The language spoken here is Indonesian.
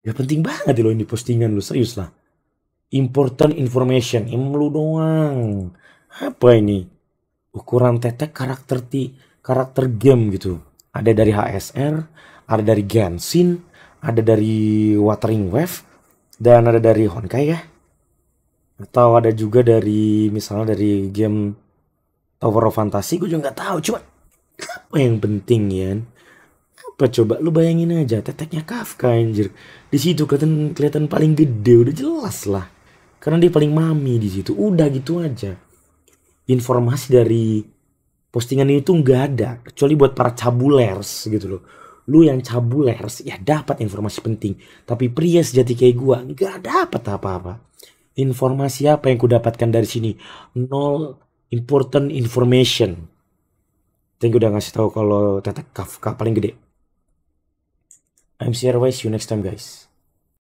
Ya penting banget ya loh ini postingan lo serius lah. Important information, em lu doang. Apa ini? Ukuran tetek karakter ti karakter game gitu. Ada dari HSR, ada dari Genshin, ada dari Watering Wave, dan ada dari Honkai ya. Atau ada juga dari misalnya dari game Tower of Fantasy, gue juga nggak tahu. Cuma apa yang penting ya? coba lu bayangin aja teteknya Kafka anjir di situ kelihatan kelihatan paling gede udah jelas lah karena dia paling mami di situ udah gitu aja informasi dari postingan itu nggak ada kecuali buat para cabulers gitu loh lu yang cabulers ya dapat informasi penting tapi pria sejati kayak gua nggak dapat apa-apa informasi apa yang ku dapatkan dari sini nol important information Thank udah ngasih tahu kalau tetek Kafka paling gede. I'm CRY. See you next time, guys.